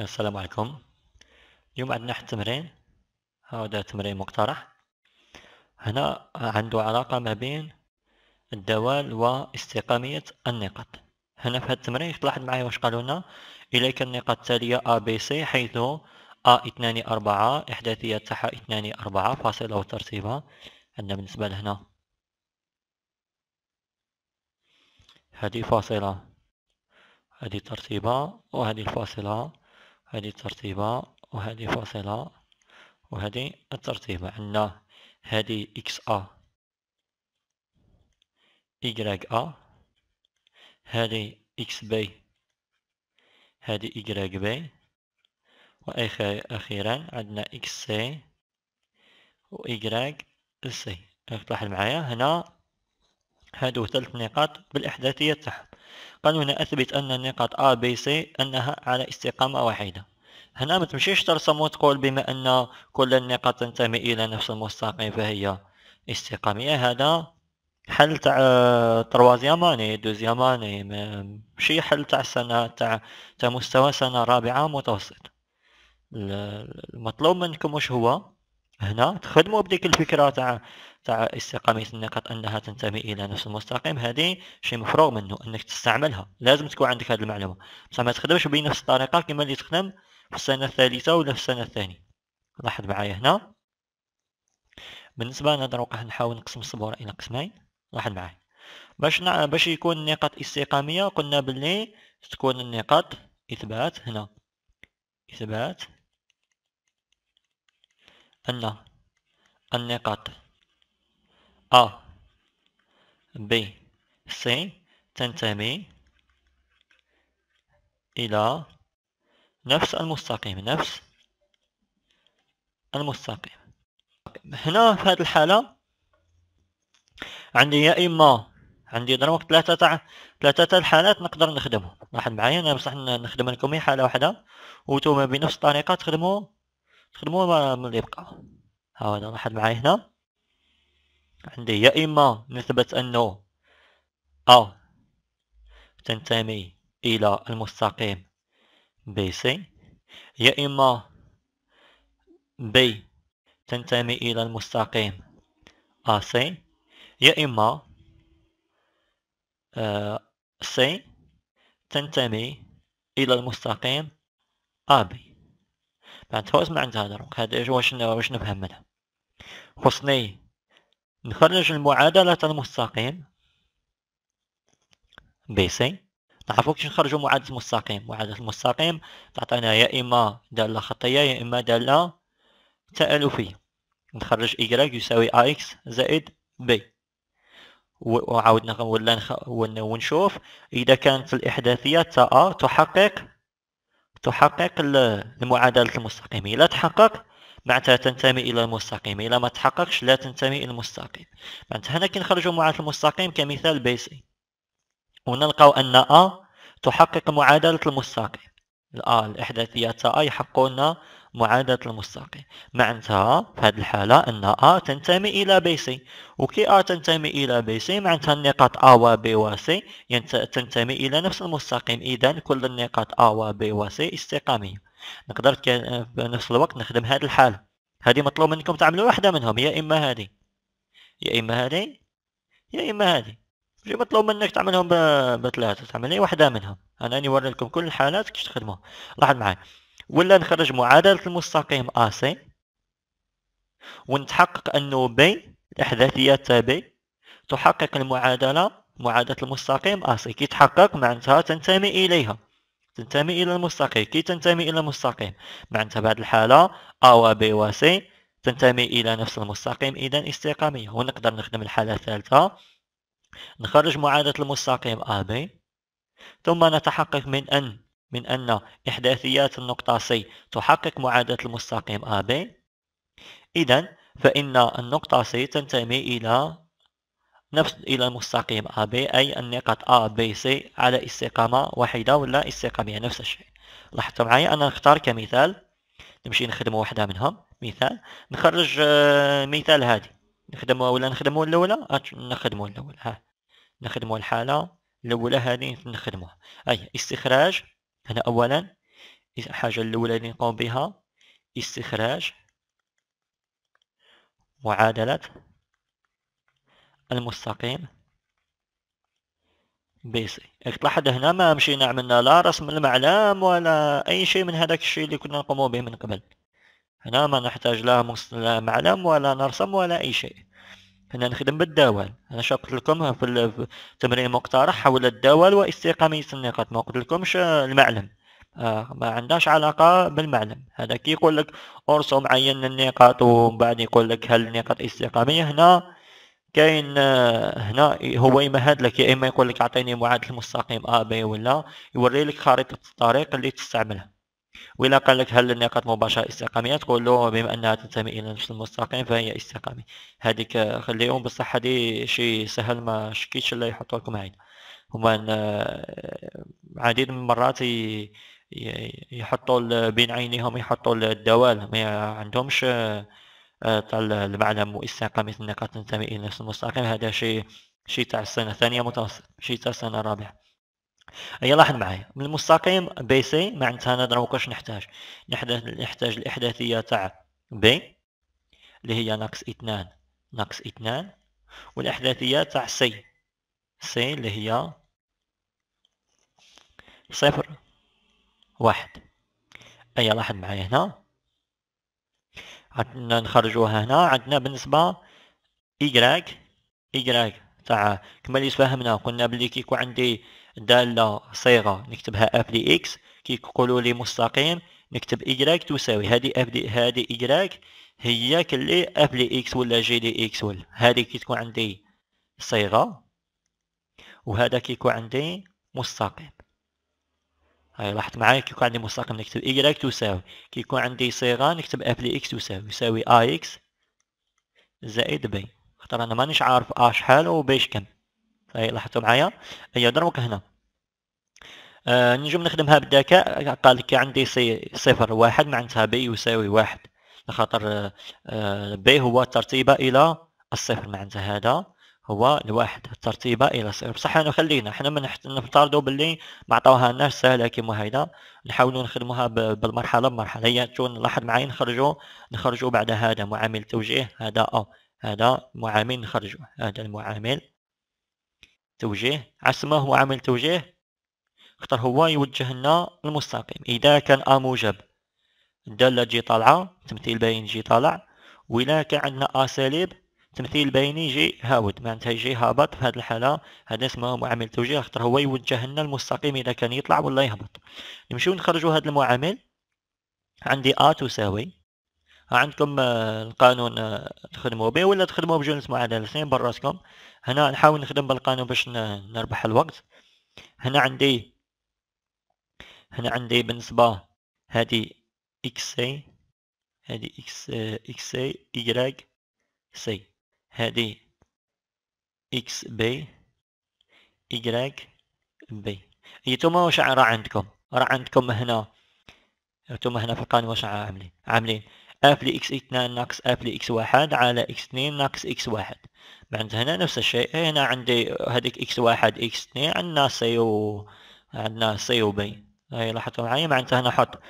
السلام عليكم اليوم عندنا واحد التمرين هذا تمرين مقترح هنا عنده علاقة ما بين الدوال واستقامية النقاط هنا في هذا التمرين تلاحظ معايا واش قالوا لنا إليك النقاط التالية A B C حيث A 2 4 إحداثية تاعها 2 4 فاصلة وترتيبها عندنا بالنسبة لهنا هذه فاصلة هذه ترتيبها وهذه الفاصلة هذه الترتيبة وهذه فاصلة وهذه الترتيبة عندنا هذه إكس أ إيكغيك أ هذه إكس بي هذه إيكغيك بي وأخيرا عندنا إكس سي وإيكغيك سي تلاحظ معايا هنا هادو ثلاث نقاط بالإحداثية تحت قال هنا أثبت أن النقاط A B C أنها على استقامة واحدة هنا ما تمشيش ترسم وتقول بما أن كل النقاط تنتمي إلى نفس المستقيم فهي استقامية هذا حل تاع آه، تروازيام اني دوزيام اني ماشي حل تاع سنة تاع تاع مستوى سنة رابعة متوسط المطلوب منكم واش هو هنا تخدموا بديك الفكره تاع تاع استقامه النقاط انها تنتمي الى نفس المستقيم هذه شيء مفروغ منه انك تستعملها لازم تكون عندك هذه المعلومه بصح ما تخدمش بنفس الطريقه كما اللي تخدم في السنه الثالثه ولا في السنه الثانيه لاحظ معايا هنا بالنسبه انا دروك نحاول نقسم الصبوره الى قسمين لاحظ معايا باش نع... باش يكون النقاط استقاميه قلنا باللي تكون النقاط اثبات هنا اثبات أن النقاط أ ب سي تنتمي إلى نفس المستقيم نفس المستقيم هنا في هذه الحالة عندي يا إما عندي ضربك ثلاثة تاع ثلاثة تاع الحالات نقدر نخدمهم لاحظ معايا أنا بصح نخدم لكم حالة واحدة وتوما بنفس الطريقة تخدموا خدموا من اللي بقى ها انا لاحظ معايا هنا عندي يا اما نثبت انه ا تنتمي الى المستقيم بي سي يا اما بي تنتمي الى المستقيم ا سي يا اما سي آه، تنتمي الى المستقيم ا بي بعد تواس من عند دروك هذا واش واش نفهم منها خصني نخرج المعادلة المستقيم بي سي نعرفو كيفاش نخرجو معادلة المستقيم معادلة المستقيم تعطينا يا إما دالة خطية يا إما دالة تألفية نخرج إيكغاك يساوي أكس زائد بي وعاودنا ولا ونشوف إذا كانت الإحداثية تا تحقق تحقق المعادلة المستقيمة إذا تحقق معناتها تنتمي إلى المستقيم إذا ما تحققش لا تنتمي إلى المستقيم معناتها هنا نخرجوا معادلة المستقيم كمثال بيسي ونلقاو أن أ تحقق معادلة المستقيم الأ الإحداثية تاء يحقق لنا معادلة المستقيم معناتها في هذه الحالة أن أ تنتمي إلى بي سي وكي أ تنتمي إلى بي سي معناتها النقاط أ و بي و سي تنتمي إلى نفس المستقيم إذا كل النقاط أ و بي و سي استقامية نقدر بنفس الوقت نخدم هذه الحالة هذه مطلوب منكم تعملوا واحدة منهم يا إما هذه يا إما هذه يا إما هذه ماشي مطلوب منك تعملهم بثلاثة تعمل أي واحدة منهم أنا نوري لكم كل الحالات كيفاش تخدموها لاحظ معايا ولا نخرج معادلة المستقيم AC ونتحقق أنه B إحداثيات تاع B تحقق المعادلة معادلة المستقيم AC كي تحقق معناتها تنتمي إليها تنتمي إلى المستقيم كي تنتمي إلى المستقيم معناتها بعد الحالة A و B و C تنتمي إلى نفس المستقيم إذا استقامية ونقدر نخدم الحالة الثالثة نخرج معادلة المستقيم AB ثم نتحقق من أن من أن إحداثيات النقطة C تحقق معادلة المستقيم AB إذا فإن النقطة C تنتمي إلى نفس إلى المستقيم AB أي النقط A B C على استقامة واحدة ولا استقامية نفس الشيء لاحظتوا معايا أنا نختار كمثال نمشي نخدم واحدة منهم مثال نخرج مثال هادي نخدمو ولا نخدمو الأولى نخدمو الأولى ها نخدمو الحالة الأولى هذه نخدموها أي استخراج هنا أولا الحاجة الأولى اللي نقوم بها استخراج معادلة المستقيم بي سي تلاحظ هنا ما مشينا عملنا لا رسم المعلم ولا أي شيء من هذاك الشيء اللي كنا نقوم به من قبل هنا ما نحتاج لا معلم ولا نرسم ولا أي شيء انا نخدم بالدوال انا شرحت لكم في التمرين المقترح حول الدوال واستقامية النقاط ما قلت لكمش المعلم آه ما عندهاش علاقة بالمعلم هذا كي يقول لك ارسم عين النقاط ومن بعد يقول لك هل النقاط استقامية هنا كاين آه، هنا هو يمهد لك يا اما يقول لك اعطيني معادله مستقيم ا بي ولا يوري لك خريطه الطريق اللي تستعملها وإلا قال لك هل النقاط مباشرة استقامية تقول له بما أنها تنتمي إلى نفس المستقيم فهي استقامية هذيك خليهم بصح هذي شي سهل ما شكيتش اللي يحطوا لكم عين هما آه، عديد من المرات يحطوا بين عينيهم يحطوا الدوال ما عندهمش تاع آه، المعلم واستقامية النقاط تنتمي إلى نفس المستقيم هذا شي شي تاع السنة الثانية متوسط شي تاع السنة الرابعة اي لاحظ معايا من المستقيم بي سي معناتها انا دروك واش نحتاج نحتاج نحتاج الاحداثيه تاع بي اللي هي ناقص اثنان ناقص اثنان والاحداثيه تاع سي سي اللي هي صفر واحد اي لاحظ معايا هنا عندنا نخرجوها هنا عندنا بالنسبه ايغراك ايغراك تاع كما اللي فهمنا قلنا بلي كيكون عندي دالة صيغة نكتبها اف دي اكس يقولوا لي مستقيم نكتب إيكغيك تساوي هذه اف دي هذه إيكغيك هي كلي اف دي اكس ولا جي دي اكس ولا هذه كي تكون عندي صيغة وهذا يكون عندي مستقيم هاي لاحظت معايا كي يكون عندي مستقيم نكتب إيكغيك تساوي كي يكون عندي صيغة نكتب اف دي اكس تساوي يساوي اي اكس زائد بي خاطر انا مانيش عارف ا شحال وبيش كم هاي لاحظتوا معايا هي أيوة، ضربك هنا آه، نجم نخدمها بالذكاء قال لك عندي سي صفر واحد معناتها بي يساوي واحد لخاطر آه، آه، بي هو ترتيبة إلى الصفر معناتها هذا هو الواحد الترتيبة إلى الصفر بصح أنا خلينا حنا ما نفترضوا باللي ما عطاوهالناش سهلة كيما هيدا نحاولوا نخدموها بالمرحلة بمرحلة هي تكون لاحظ معايا نخرجوا نخرجوا بعد هذا معامل توجيه هذا أو هذا معامل نخرجوا هذا المعامل توجيه عسمه هو عامل توجيه خطر هو يوجه لنا المستقيم اذا كان ا موجب الداله تجي طالعه تمثيل باين يجي طالع وإلا كان عندنا ا سالب تمثيل بيني يجي هاود معناتها يجي هابط في هذه الحاله هذا اسمه معامل توجيه خطر هو يوجه لنا المستقيم اذا كان يطلع ولا يهبط نمشيو نخرجوا هذا المعامل عندي ا تساوي عندكم القانون تخدموا به ولا تخدموا بجنس معادلتين براسكم هنا نحاول نخدم بالقانون باش نربح الوقت هنا عندي هنا عندي بالنسبة هذه اكس اي هذه اكس اكس اي يجراج سي هذه اكس بي يجراج بي نتوما واش راه عندكم راه عندكم هنا نتوما هنا في القانون واش عاملين عاملين اف لي اكس اثنان ناقص اف لي اكس واحد على اكس اثنين ناقص اكس واحد بعد هنا نفس الشيء هنا عندي هذيك اكس واحد اكس اثنين عندنا سي و عندنا سي و بي هاي لاحظتوا معي معناتها نحط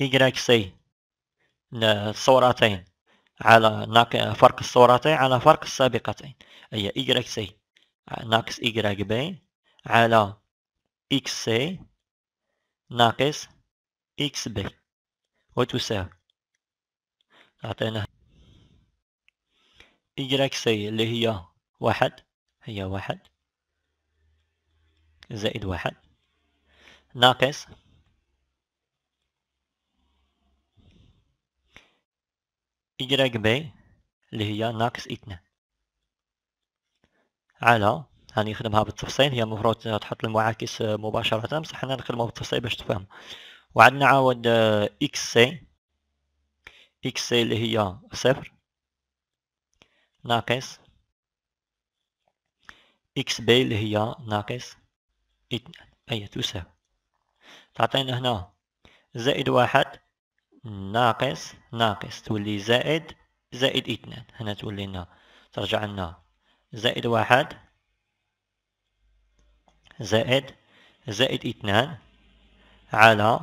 إيجراك سي الصورتين على ناك... فرق الصورتين على فرق السابقتين هي إيجراك سي ناقص إيجراك بي على إكس سي ناقص إكس بي وتساوي أعطينا إيجراك سي اللي هي واحد هي واحد زائد واحد ناقص إجراك بي اللي هي ناقص اثنان على هاني نخدمها بالتفصيل هي المفروض تحط المعاكس مباشرة بصح حنا نخدمها بالتفصيل باش تفهم وعندنا عاود اكس سي اكس سي اللي هي صفر ناقص اكس بي اللي هي ناقص أي تساوي تعطينا هنا زائد واحد ناقص ناقص تولي زائد زائد اثنان هنا تولي لنا ترجع لنا زائد واحد زائد زائد اثنان على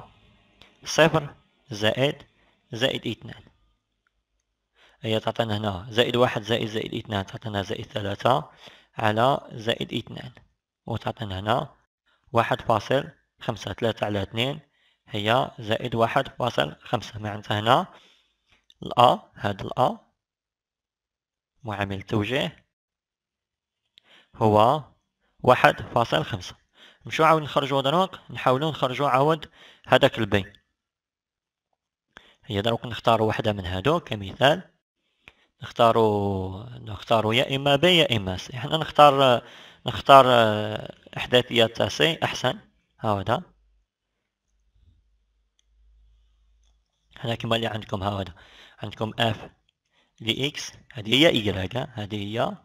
صفر زائد زائد اثنان هي تعطينا هنا زائد واحد زائد زائد اثنان تعطينا زائد ثلاثة على زائد اثنان وتعطينا هنا واحد فاصل خمسة ثلاثة على اثنين هي زائد واحد فاصل خمسة معناتها هنا الأ هذا الأ معامل التوجيه هو واحد فاصل خمسة نمشيو عاود نخرجو دروك نحاولو نخرجو عاود هذاك البي هي دروك نختارو وحدة من هادو كمثال نختارو نختارو يا إما بي يا إما سي حنا نختار نختار آه، احداثيات سي احسن هاودا هذا كما اللي عندكم هاودا عندكم اف لإكس هذه هي إيجراك هذه هي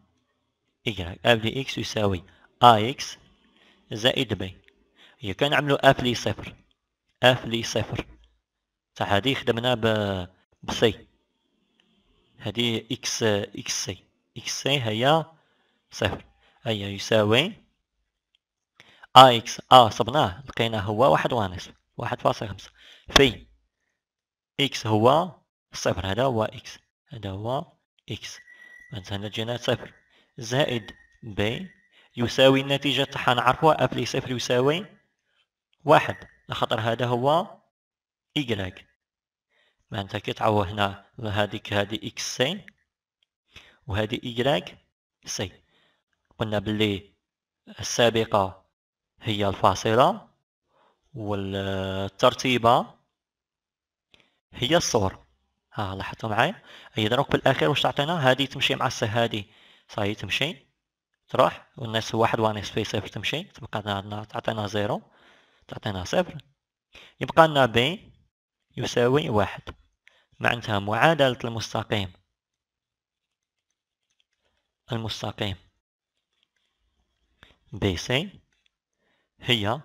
إيجراك اف لإكس يساوي اكس زائد بي هي كان عملوا اف لي صفر اف لي صفر صح هذه خدمنا ب بسي هذه اكس اكس سي اكس سي هي صفر هيا يساوي اكس ا آه، صبناه لقيناه هو واحد ونصف واحد فاصل خمسة في اكس هو صفر هذا هو اكس هذا هو اكس هنا جينا صفر زائد بي يساوي النتيجة تاعها نعرفوها ابلي صفر يساوي واحد لخاطر هذا هو إيكغيك معناتها كي تعوض هنا هذيك هادي إكس سي وهذه إيكغيك سي قلنا باللي السابقة هي الفاصلة والترتيبة هي الصور ها آه لاحظتوا معايا أي دروك بالاخير واش تعطينا هذه تمشي مع هذه صاي تمشي تروح والناس واحد ونصف في صفر تمشي تبقى عندنا تعطينا زيرو تعطينا صفر يبقى لنا بي يساوي واحد معناتها معادلة المستقيم المستقيم BC هي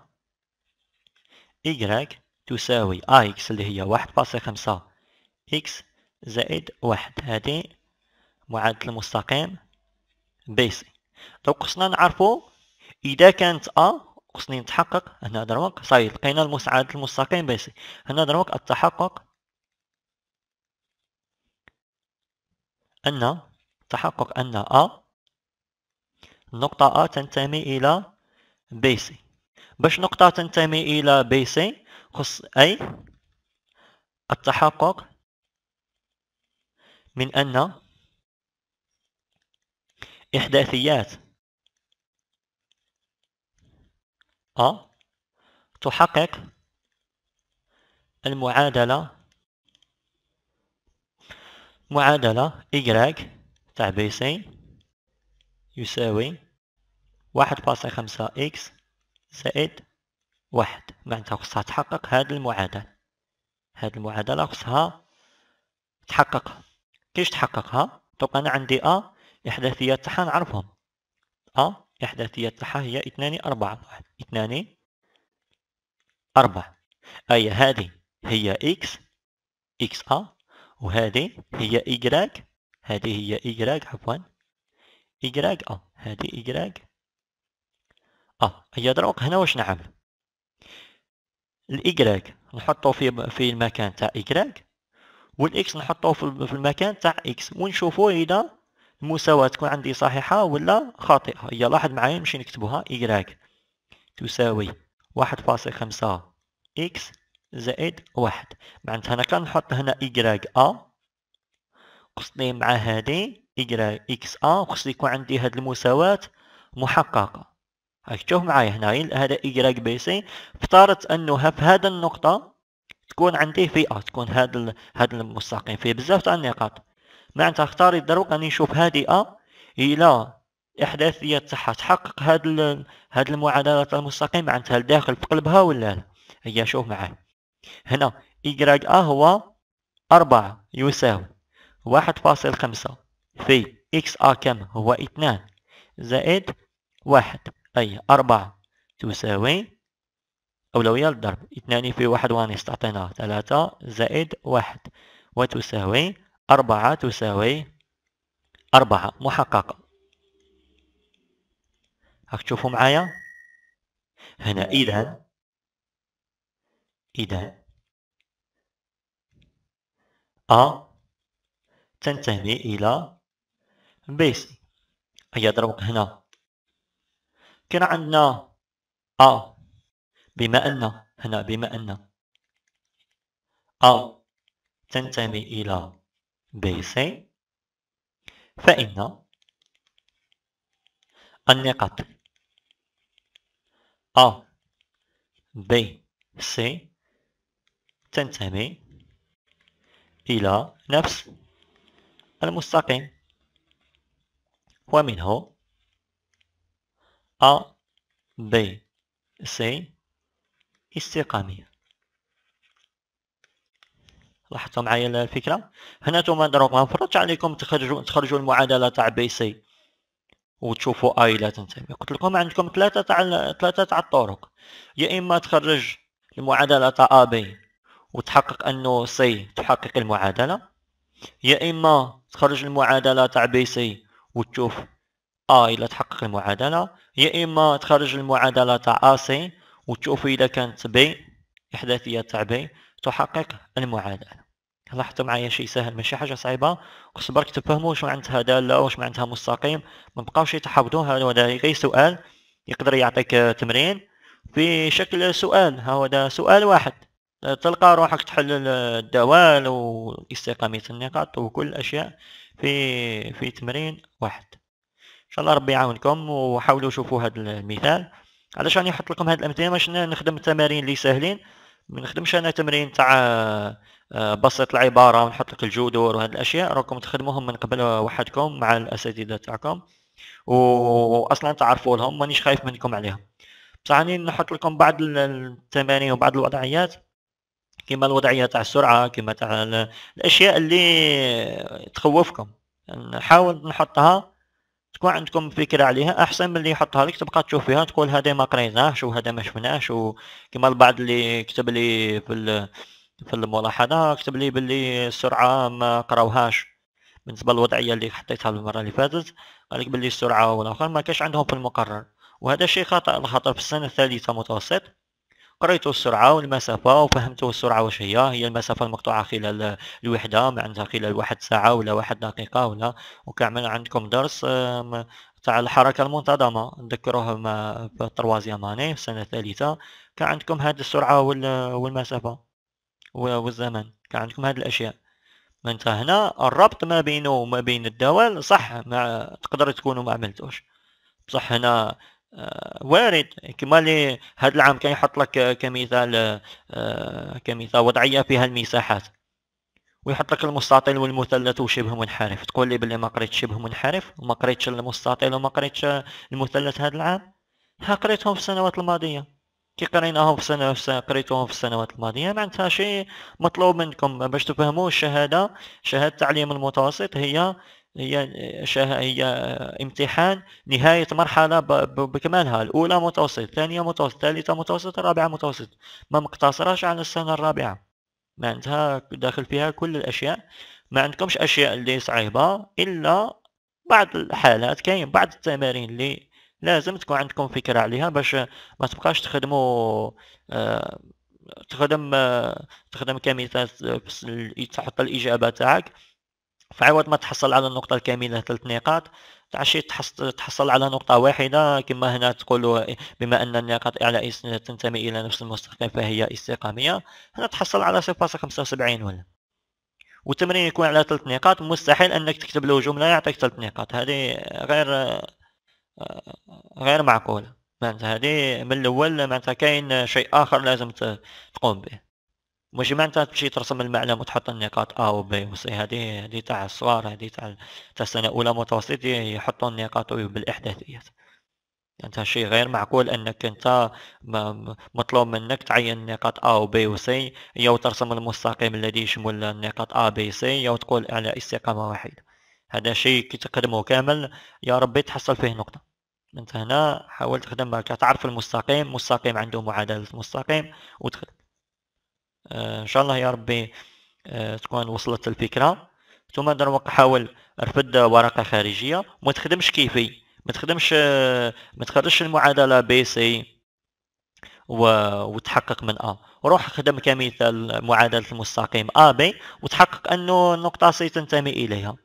Y تساوي AX اللي هي واحد فاصلة خمسة X زائد واحد هادي معادلة المستقيم BC دونك خصنا نعرفو إذا كانت A خصني نتحقق هنا دروك صاي لقينا المساعد المستقيم بيسي هنا دروك التحقق أن تحقق أن أ نقطة A تنتمي إلى BC باش نقطة تنتمي إلى BC خص أي التحقق من أن إحداثيات أ تحقق المعادلة معادلة Y تاع BC يساوي واحد بلاصة خمسة إكس زائد واحد معناتها يعني خصها تحقق هاد المعادلة هاد المعادلة خصها تحققها كيش تحققها دوك أنا عندي أ إحداثيات تاعها نعرفهم أ إحداثيات تاعها هي اثنان أربعة واحد اثنان أربعة أي هذه هي إكس إكس أ وهذه هي إيكغيك هذه هي إيكغيك عفوا إيكغيك أه هذه إيكغيك أه هي دروك هنا واش نعمل الإيكغيك نحطه في في المكان تاع إيكغيك والإكس نحطه في المكان تاع إكس ونشوفو إذا المساواة تكون عندي صحيحة ولا خاطئة هي لاحظ معايا نمشي نكتبوها إجراج تساوي واحد فاصل خمسة إكس زائد واحد معناتها أنا كنحط هنا إيكغيك أ آه. قصدي مع هذه إيكغي إكس أ خص يكون عندي هاد المساواة محققة هاك تشوف معايا هنايا هذا إيكغي بي سي افترضت أنه في هذا النقطة تكون عندي في أ تكون هاد هاد المستقيم فيه بزاف تاع النقاط معناتها اختاري الدروك راني نشوف هادي أ إلى إحداثية تاعها تحقق هاد ال... هاد المعادلة المستقيم معناتها الداخل في قلبها ولا لا هيا شوف معايا هنا إيكغي أ هو أربعة يساوي واحد فاصل خمسة في اكس ا كم هو اثنان زائد واحد أي أربعة تساوي أولوية للضرب اثنان في واحد وانيس تعطينا ثلاثة زائد واحد وتساوي أربعة تساوي أربعة محققة هاك تشوفوا معايا هنا إذا نعم. إذا أ تنتمي إلى بيسي هي اضرب هنا كان عندنا ا بما ان هنا بما ان ا تنتمي الى بي سي فان النقاط ا بي سي تنتمي إلى نفس المستقيم ومنه A B C استقامية لاحظتوا معايا الفكرة هنا ثم ضربها فرضت عليكم تخرجوا تخرجوا المعادلة تاع بي سي وتشوفوا اي لا تنتمي قلت لكم عندكم ثلاثة تاع ثلاثة تاع الطرق يا اما تخرج المعادلة تاع ا بي وتحقق انه سي تحقق المعادلة يا اما تخرج المعادلة تاع بي سي وتشوف ا الى تحقق المعادله يا اما تخرج المعادله تاع ا سي وتشوف اذا كانت بي احداثيه تاع بي تحقق المعادله لاحظتوا معايا شيء سهل ماشي حاجه صعيبه خص برك تفهموا واش معناتها داله واش معناتها مستقيم ما بقاوش يتحفظوا هذا غير سؤال يقدر يعطيك تمرين في شكل سؤال ده سؤال واحد تلقى روحك تحلل الدوال واستقامية النقاط وكل الأشياء في في تمرين واحد ان شاء الله ربي يعاونكم وحاولوا شوفوا هذا المثال علاش راني لكم هذه الامثله باش نخدم التمارين اللي ساهلين ما نخدمش انا تمرين تاع آه، آه، بسط العباره ونحط لك الجذور وهذه الاشياء راكم تخدموهم من قبل وحدكم مع الاساتذه تاعكم واصلا تعرفوا لهم مانيش خايف منكم عليهم بصح نحط لكم بعض التمارين وبعض الوضعيات كما الوضعيه تاع السرعه كما تاع الاشياء اللي تخوفكم نحاول نحطها تكون عندكم فكره عليها احسن من اللي يحطها لك تبقى تشوف فيها تقول هذا ما شو هذا ما شو كما البعض اللي كتب لي في في الملاحظه كتب لي باللي السرعه ما قراوهاش بالنسبه للوضعيه اللي حطيتها المره اللي فاتت قالك باللي السرعه والاخر ما كاش عندهم في المقرر وهذا شيء خطا الخطر في السنه الثالثه متوسط قريت السرعة والمسافة وفهمت السرعة واش هي هي المسافة المقطوعة خلال الوحدة معناتها خلال واحد ساعة ولا واحد دقيقة ولا وكعمل عندكم درس تاع الحركة المنتظمة نذكروه في التروازيام اني في السنة الثالثة كان عندكم هاد السرعة والمسافة والزمن كان عندكم هاد الأشياء معناتها هنا الربط ما بينه وما بين الدوال صح ما تقدر تكونوا ما عملتوش بصح هنا آه، وارد كما اللي هذا العام كان يحط لك كمثال آه، كمثال وضعيه فيها المساحات ويحط لك المستطيل والمثلث وشبه منحرف تقول لي بلي ما قريت شبه منحرف وما قريتش المستطيل وما قريتش المثلث هذا العام ها قريتهم في السنوات الماضيه كي قريناهم في السنة قريتوهم في السنوات الماضيه معناتها شيء مطلوب منكم باش تفهموا الشهاده شهاده التعليم المتوسط هي هي هي امتحان نهاية مرحلة بكمالها الأولى متوسط الثانية متوسط الثالثة متوسط الرابعة متوسط ما مقتصراش على السنة الرابعة عندها داخل فيها كل الأشياء ما عندكمش أشياء اللي صعيبة إلا بعض الحالات كاين بعض التمارين اللي لازم تكون عندكم فكرة عليها باش ما تبقاش تخدموا آه تخدم آه تخدم كمثال آه، تحط الإجابة تاعك فعوض ما تحصل على النقطة الكاملة ثلاث نقاط تعشي تحصل على نقطة واحدة كما هنا تقول بما أن النقاط إعلى تنتمي إلى نفس المستخدم فهي استقامية هنا تحصل على 0.75 ولا والتمرين يكون على ثلاث نقاط مستحيل أنك تكتب له جملة يعطيك ثلاث نقاط هذه غير غير معقولة معناتها هذه من الأول معناتها كاين شيء آخر لازم تقوم به مش معناتها تمشي ترسم المعلم وتحط النقاط ا و ب و سي هذه هذه تاع الصغار هذه تاع تاع السنة الأولى متوسط يحطوا النقاط بالإحداثيات يعني انت شيء غير معقول انك انت مطلوب منك تعين نقاط ا و ب و سي يا ترسم المستقيم الذي يشمل النقاط ا ب سي يا تقول على استقامة واحدة هذا شيء كي تقدمه كامل يا ربي تحصل فيه نقطة انت هنا حاول تخدم تعرف المستقيم مستقيم عنده معادلة مستقيم وتخدم ان شاء الله يا ربي آه، تكون وصلت الفكره ثم دروك حاول رفد ورقه خارجيه ما تخدمش كيفي ما تخدمش آه، ما تخرجش المعادله بي سي و... وتحقق من ا روح خدم كمثال معادله المستقيم ا بي وتحقق انه النقطه سي تنتمي اليها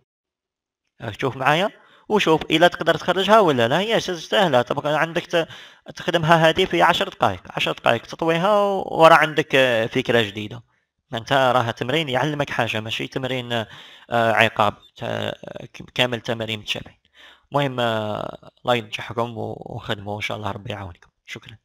شوف معايا وشوف الا تقدر تخرجها ولا لا هي سهله تبقى عندك تخدمها هذه في 10 دقائق 10 دقائق تطويها ورا عندك آه، فكره جديده انت راه تمرين يعلمك حاجه ماشي تمرين آه، عقاب كامل تمارين متشابهين المهم آه، الله ينجحكم وخدموا ان شاء الله ربي يعاونكم شكرا